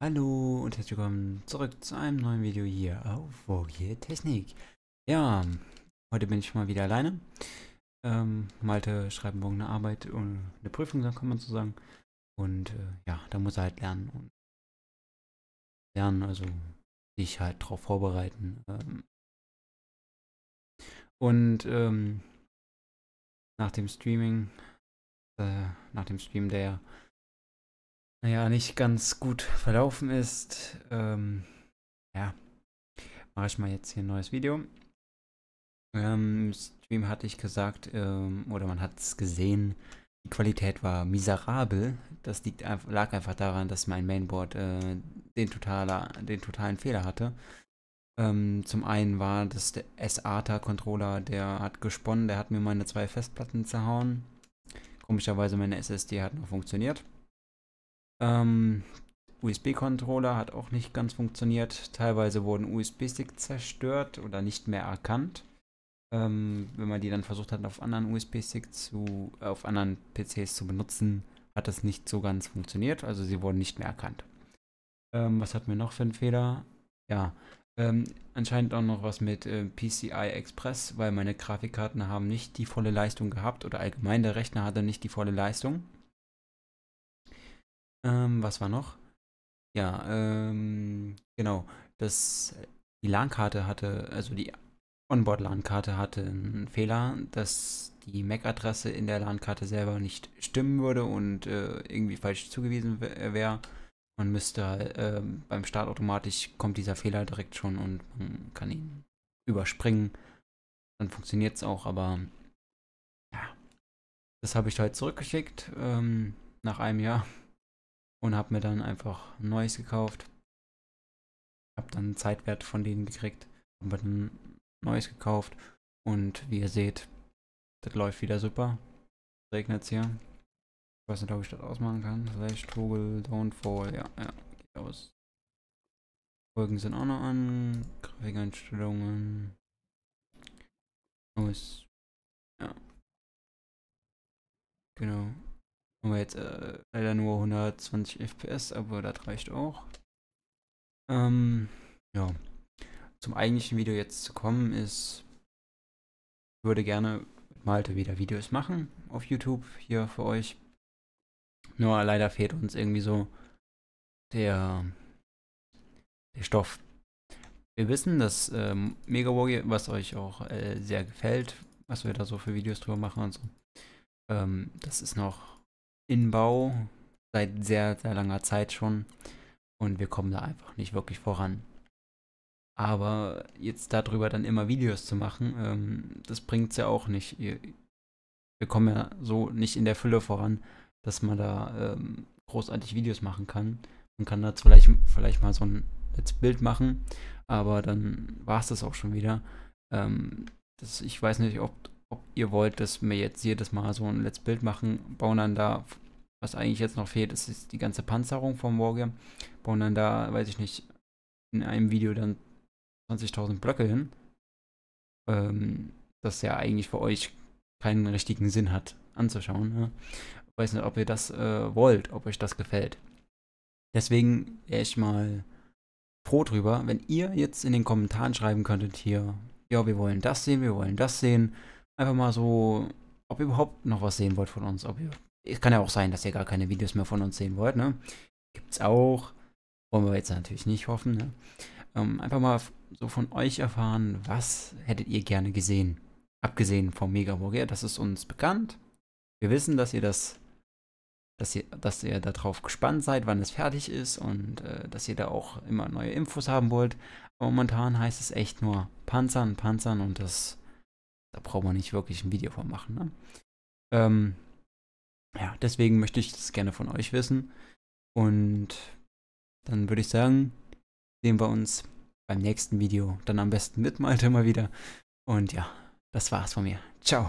Hallo und herzlich willkommen zurück zu einem neuen Video hier auf Vogel Technik. Ja, heute bin ich mal wieder alleine. Ähm, Malte schreibt morgen eine Arbeit und eine Prüfung, dann kann man so sagen. Und äh, ja, da muss er halt lernen. Und lernen, also sich halt drauf vorbereiten. Ähm. Und ähm, nach dem Streaming, äh, nach dem Stream, der naja, nicht ganz gut verlaufen ist. Ähm, ja, mache ich mal jetzt hier ein neues Video. Ähm, Im Stream hatte ich gesagt, ähm, oder man hat es gesehen, die Qualität war miserabel. Das liegt, lag einfach daran, dass mein Mainboard äh, den, totaler, den totalen Fehler hatte. Ähm, zum einen war das der SATA-Controller, der hat gesponnen, der hat mir meine zwei Festplatten zerhauen. Komischerweise meine SSD hat noch funktioniert. Ähm, USB-Controller hat auch nicht ganz funktioniert. Teilweise wurden USB-Sticks zerstört oder nicht mehr erkannt. Ähm, wenn man die dann versucht hat, auf anderen USB-Sticks zu, äh, auf anderen PCs zu benutzen, hat das nicht so ganz funktioniert. Also sie wurden nicht mehr erkannt. Ähm, was hatten wir noch für einen Fehler? Ja, ähm, anscheinend auch noch was mit äh, PCI Express, weil meine Grafikkarten haben nicht die volle Leistung gehabt oder allgemein der Rechner hatte nicht die volle Leistung. Ähm, was war noch? Ja, ähm, genau. Das, äh, die LAN-Karte hatte, also die Onboard-LAN-Karte hatte einen Fehler, dass die MAC-Adresse in der LAN-Karte selber nicht stimmen würde und äh, irgendwie falsch zugewiesen wäre. Man müsste äh, beim Start automatisch kommt dieser Fehler direkt schon und man kann ihn überspringen. Dann funktioniert es auch, aber ja. Das habe ich halt zurückgeschickt ähm, nach einem Jahr und habe mir dann einfach ein neues gekauft. Habe dann einen Zeitwert von denen gekriegt, habe mir dann ein neues gekauft und wie ihr seht, das läuft wieder super. Regnet es hier. Ich weiß nicht, ob ich das ausmachen kann. Slash Toggle Don't Fall. Ja, ja, geht aus. Folgen sind auch noch an. Grafikeinstellungen. Aus. Ja. Genau. Haben wir jetzt äh, leider nur 120 FPS, aber das reicht auch. Ähm, ja. Zum eigentlichen Video jetzt zu kommen ist, ich würde gerne mit Malte wieder Videos machen auf YouTube hier für euch. Nur leider fehlt uns irgendwie so der, der Stoff. Wir wissen, dass ähm, Megawogi, was euch auch äh, sehr gefällt, was wir da so für Videos drüber machen und so, ähm, das ist noch in Bau, seit sehr, sehr langer Zeit schon. Und wir kommen da einfach nicht wirklich voran. Aber jetzt darüber dann immer Videos zu machen, ähm, das bringt es ja auch nicht. Wir kommen ja so nicht in der Fülle voran, dass man da ähm, großartig Videos machen kann. Man kann da vielleicht, vielleicht mal so ein Let's Bild machen, aber dann war es das auch schon wieder. Ähm, das, ich weiß nicht, ob, ob ihr wollt, dass wir jetzt jedes Mal so ein Let's Build machen, bauen dann da, was eigentlich jetzt noch fehlt, ist, die ganze Panzerung vom Wargame, bauen dann da, weiß ich nicht, in einem Video dann 20.000 Blöcke hin, ähm, das ja eigentlich für euch keinen richtigen Sinn hat anzuschauen. Ne? Weiß nicht, ob ihr das äh, wollt, ob euch das gefällt. Deswegen wäre ich mal froh drüber, wenn ihr jetzt in den Kommentaren schreiben könntet hier, ja, wir wollen das sehen, wir wollen das sehen, Einfach mal so, ob ihr überhaupt noch was sehen wollt von uns. Ob ihr, es kann ja auch sein, dass ihr gar keine Videos mehr von uns sehen wollt, ne? Gibt's auch. Wollen wir jetzt natürlich nicht hoffen, ne? Ähm, einfach mal so von euch erfahren, was hättet ihr gerne gesehen? Abgesehen vom Mega Warrior, das ist uns bekannt. Wir wissen, dass ihr das, dass ihr, dass ihr darauf gespannt seid, wann es fertig ist und äh, dass ihr da auch immer neue Infos haben wollt. Aber momentan heißt es echt nur Panzern, Panzern und das da braucht man nicht wirklich ein Video von machen. Ne? Ähm, ja, deswegen möchte ich das gerne von euch wissen. Und dann würde ich sagen, sehen wir uns beim nächsten Video. Dann am besten mit Malte mal wieder. Und ja, das war's von mir. Ciao.